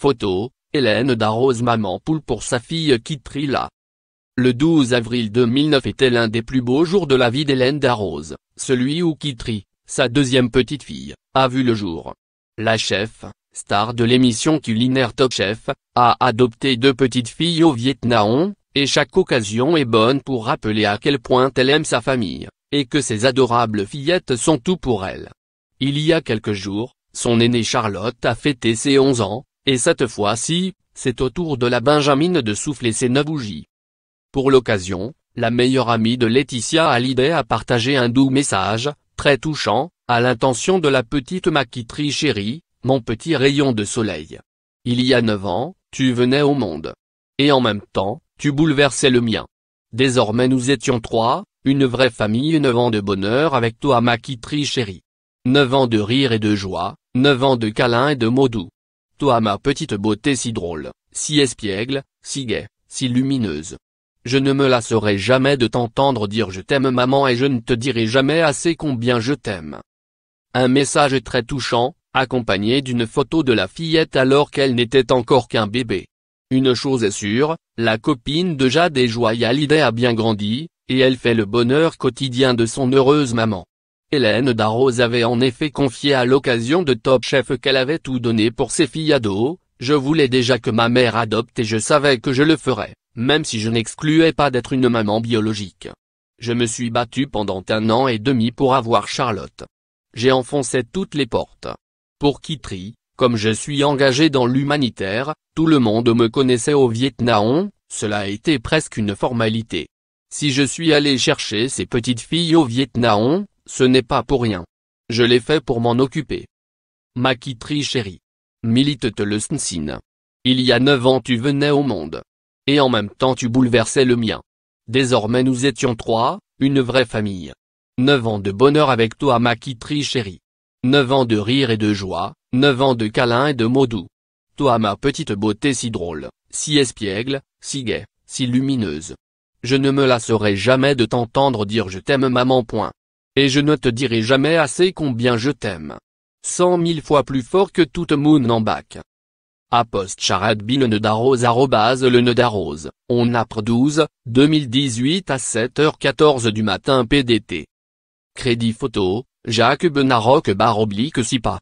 Photo, Hélène d'Arrose maman poule pour sa fille la. Le 12 avril 2009 était l'un des plus beaux jours de la vie d'Hélène d'Arrose, celui où Kitri, sa deuxième petite fille, a vu le jour. La chef, star de l'émission culinaire Top Chef, a adopté deux petites filles au Vietnam, et chaque occasion est bonne pour rappeler à quel point elle aime sa famille, et que ses adorables fillettes sont tout pour elle. Il y a quelques jours, son aînée Charlotte a fêté ses 11 ans, et cette fois-ci, c'est au tour de la Benjamine de souffler ses neuf bougies. Pour l'occasion, la meilleure amie de Laetitia l'idée a partagé un doux message, très touchant, à l'intention de la petite maquitrie chérie, mon petit rayon de soleil. Il y a neuf ans, tu venais au monde. Et en même temps, tu bouleversais le mien. Désormais nous étions trois, une vraie famille neuf ans de bonheur avec toi maquitrie chérie. Neuf ans de rire et de joie, neuf ans de câlins et de mots doux. Toi ma petite beauté si drôle, si espiègle, si gaie, si lumineuse. Je ne me lasserai jamais de t'entendre dire je t'aime maman et je ne te dirai jamais assez combien je t'aime. Un message très touchant, accompagné d'une photo de la fillette alors qu'elle n'était encore qu'un bébé. Une chose est sûre, la copine de Jade et Joya a bien grandi, et elle fait le bonheur quotidien de son heureuse maman. Hélène Darroze avait en effet confié à l'occasion de Top Chef qu'elle avait tout donné pour ses filles ados, je voulais déjà que ma mère adopte et je savais que je le ferais, même si je n'excluais pas d'être une maman biologique. Je me suis battue pendant un an et demi pour avoir Charlotte. J'ai enfoncé toutes les portes. Pour Kitri, comme je suis engagé dans l'humanitaire, tout le monde me connaissait au Vietnam, cela a été presque une formalité. Si je suis allé chercher ces petites filles au Vietnam, ce n'est pas pour rien. Je l'ai fait pour m'en occuper. Ma chérie. Milite te le SNSIN Il y a neuf ans tu venais au monde. Et en même temps tu bouleversais le mien. Désormais nous étions trois, une vraie famille. Neuf ans de bonheur avec toi ma chérie. Neuf ans de rire et de joie, neuf ans de câlins et de mots doux. Toi ma petite beauté si drôle, si espiègle, si gaie, si lumineuse. Je ne me lasserai jamais de t'entendre dire je t'aime maman. Point. Et je ne te dirai jamais assez combien je t'aime. Cent mille fois plus fort que tout moon en bac. Apost charad nœud d'arose arrobase le d'arose. on apre 12, 2018 à 7h14 du matin PDT. Crédit photo, Jacques Benaroc barre oblique pas.